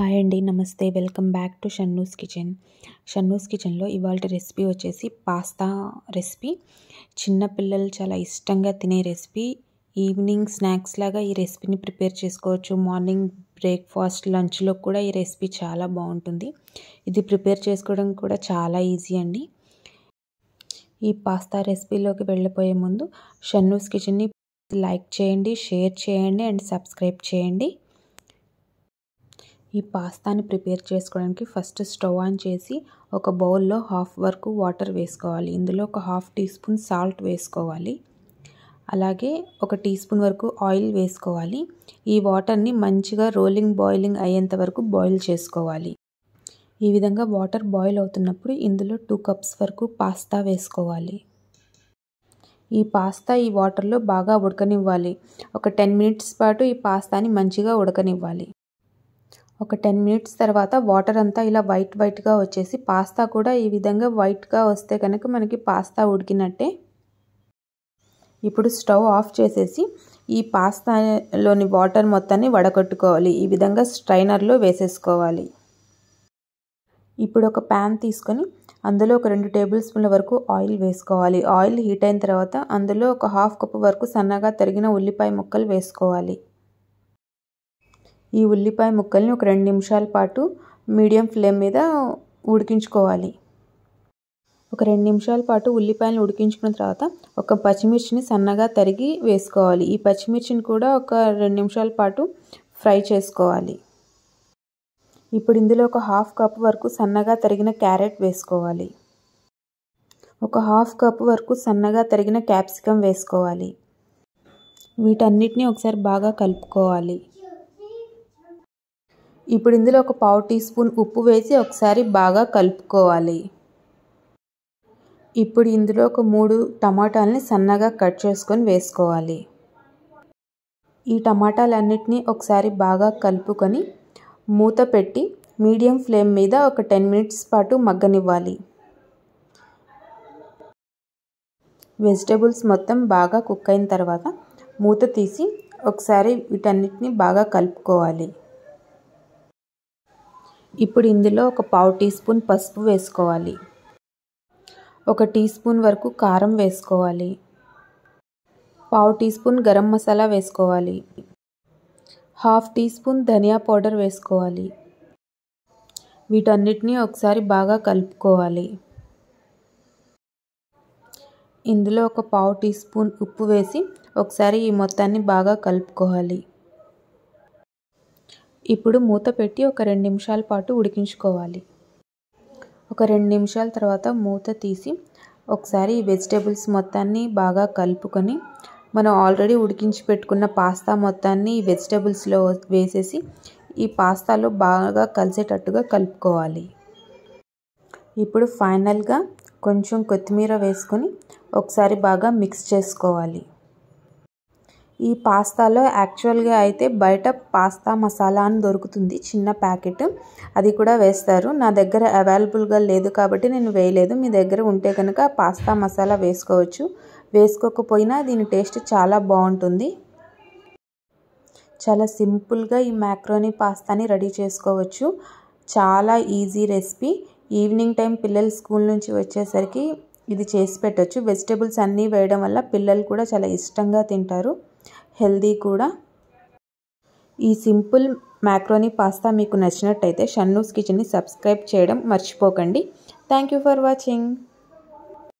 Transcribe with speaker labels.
Speaker 1: hi అండి నమస్తే welcome back to Shannu's kitchen Shannu's కిచెన్లో ఇవాళ రెసిపీ వచ్చేసి పాస్తా రెసిపీ చిన్నపిల్లలు చాలా ఇష్టంగా తినే రెసిపీ ఈవినింగ్ స్నాక్స్ లాగా ఈ రెసిపీని ప్రిపేర్ చేసుకోవచ్చు మార్నింగ్ బ్రేక్ఫాస్ట్ లంచ్లో కూడా ఈ రెసిపీ చాలా బాగుంటుంది ఇది ప్రిపేర్ చేసుకోవడం కూడా చాలా ఈజీ అండి ఈ పాస్తా రెసిపీలోకి వెళ్ళిపోయే ముందు షన్నూస్ కిచెన్ని లైక్ చేయండి షేర్ చేయండి అండ్ సబ్స్క్రైబ్ చేయండి ఈ పాస్తాని ప్రిపేర్ చేసుకోవడానికి ఫస్ట్ స్టవ్ ఆన్ చేసి ఒక బౌల్లో హాఫ్ వరకు వాటర్ వేసుకోవాలి ఇందులో ఒక హాఫ్ టీ స్పూన్ సాల్ట్ వేసుకోవాలి అలాగే ఒక టీ స్పూన్ వరకు ఆయిల్ వేసుకోవాలి ఈ వాటర్ని మంచిగా రోలింగ్ బాయిలింగ్ అయ్యేంత వరకు బాయిల్ చేసుకోవాలి ఈ విధంగా వాటర్ బాయిల్ అవుతున్నప్పుడు ఇందులో టూ కప్స్ వరకు పాస్తా వేసుకోవాలి ఈ పాస్తా ఈ వాటర్లో బాగా ఉడకనివ్వాలి ఒక టెన్ మినిట్స్ పాటు ఈ పాస్తాని మంచిగా ఉడకనివ్వాలి ఒక టెన్ మినిట్స్ తర్వాత వాటర్ అంతా ఇలా వైట్ వైట్గా వచ్చేసి పాస్తా కూడా ఈ విధంగా వైట్గా వస్తే కనుక మనకి పాస్తా ఉడికినట్టే ఇప్పుడు స్టవ్ ఆఫ్ చేసేసి ఈ పాస్తాలోని వాటర్ మొత్తాన్ని వడగొట్టుకోవాలి ఈ విధంగా స్ట్రైనర్లో వేసేసుకోవాలి ఇప్పుడు ఒక ప్యాన్ తీసుకొని అందులో ఒక రెండు టేబుల్ స్పూన్ల వరకు ఆయిల్ వేసుకోవాలి ఆయిల్ హీట్ అయిన తర్వాత అందులో ఒక హాఫ్ కప్ వరకు సన్నగా తరిగిన ఉల్లిపాయ ముక్కలు వేసుకోవాలి ఈ ఉల్లిపాయ ముక్కల్ని ఒక రెండు నిమిషాల పాటు మీడియం ఫ్లేమ్ మీద ఉడికించుకోవాలి ఒక రెండు నిమిషాల పాటు ఉల్లిపాయలను ఉడికించుకున్న తర్వాత ఒక పచ్చిమిర్చిని సన్నగా తరిగి వేసుకోవాలి ఈ పచ్చిమిర్చిని కూడా ఒక రెండు నిమిషాల పాటు ఫ్రై చేసుకోవాలి ఇప్పుడు ఇందులో ఒక హాఫ్ కప్ వరకు సన్నగా తరిగిన క్యారెట్ వేసుకోవాలి ఒక హాఫ్ కప్ వరకు సన్నగా తరిగిన క్యాప్సికం వేసుకోవాలి వీటన్నిటిని ఒకసారి బాగా కలుపుకోవాలి ఇప్పుడు ఇందులో ఒక పావు టీ స్పూన్ ఉప్పు వేసి ఒకసారి బాగా కలుపుకోవాలి ఇప్పుడు ఇందులో ఒక మూడు టమాటాలని సన్నగా కట్ చేసుకొని వేసుకోవాలి ఈ టమాటాలన్నిటినీ ఒకసారి బాగా కలుపుకొని మూత పెట్టి మీడియం ఫ్లేమ్ మీద ఒక టెన్ మినిట్స్ పాటు మగ్గనివ్వాలి వెజిటేబుల్స్ మొత్తం బాగా కుక్ అయిన తర్వాత మూత తీసి ఒకసారి వీటన్నిటిని బాగా కలుపుకోవాలి ఇప్పుడు ఇందులో ఒక పావు టీ స్పూన్ పసుపు వేసుకోవాలి ఒక టీ స్పూన్ వరకు కారం వేసుకోవాలి పావు టీ స్పూన్ గరం మసాలా వేసుకోవాలి హాఫ్ టీ స్పూన్ ధనియా పౌడర్ వేసుకోవాలి వీటన్నిటిని ఒకసారి బాగా కలుపుకోవాలి ఇందులో ఒక పావు టీ స్పూన్ ఉప్పు వేసి ఒకసారి ఈ మొత్తాన్ని బాగా కలుపుకోవాలి ఇప్పుడు మూత పెట్టి ఒక రెండు నిమిషాల పాటు ఉడికించుకోవాలి ఒక రెండు నిమిషాల తర్వాత మూత తీసి ఒకసారి ఈ వెజిటేబుల్స్ మొత్తాన్ని బాగా కలుపుకొని మనం ఆల్రెడీ ఉడికించి పెట్టుకున్న పాస్తా మొత్తాన్ని ఈ వెజిటేబుల్స్లో వేసేసి ఈ పాస్తాలో బాగా కలిసేటట్టుగా కలుపుకోవాలి ఇప్పుడు ఫైనల్గా కొంచెం కొత్తిమీర వేసుకొని ఒకసారి బాగా మిక్స్ చేసుకోవాలి ఈ పాస్తాలో యాక్చువల్గా అయితే బయట పాస్తా మసాలా అని దొరుకుతుంది చిన్న ప్యాకెట్ అది కూడా వేస్తారు నా దగ్గర అవైలబుల్గా లేదు కాబట్టి నేను వేయలేదు మీ దగ్గర ఉంటే కనుక పాస్తా మసాలా వేసుకోవచ్చు వేసుకోకపోయినా దీని టేస్ట్ చాలా బాగుంటుంది చాలా సింపుల్గా ఈ మ్యాక్రోని పాస్తాని రెడీ చేసుకోవచ్చు చాలా ఈజీ రెసిపీ ఈవినింగ్ టైం పిల్లలు స్కూల్ నుంచి వచ్చేసరికి ఇది చేసి పెట్టచ్చు వెజిటేబుల్స్ అన్నీ వేయడం వల్ల పిల్లలు కూడా చాలా ఇష్టంగా తింటారు హెల్దీ కూడా ఈ సింపుల్ మ్యాక్రోనీ పాస్తా మీకు నచ్చినట్టయితే షన్నూస్ కిచెన్ని సబ్స్క్రైబ్ చేయడం మర్చిపోకండి థ్యాంక్ యూ ఫర్ వాచింగ్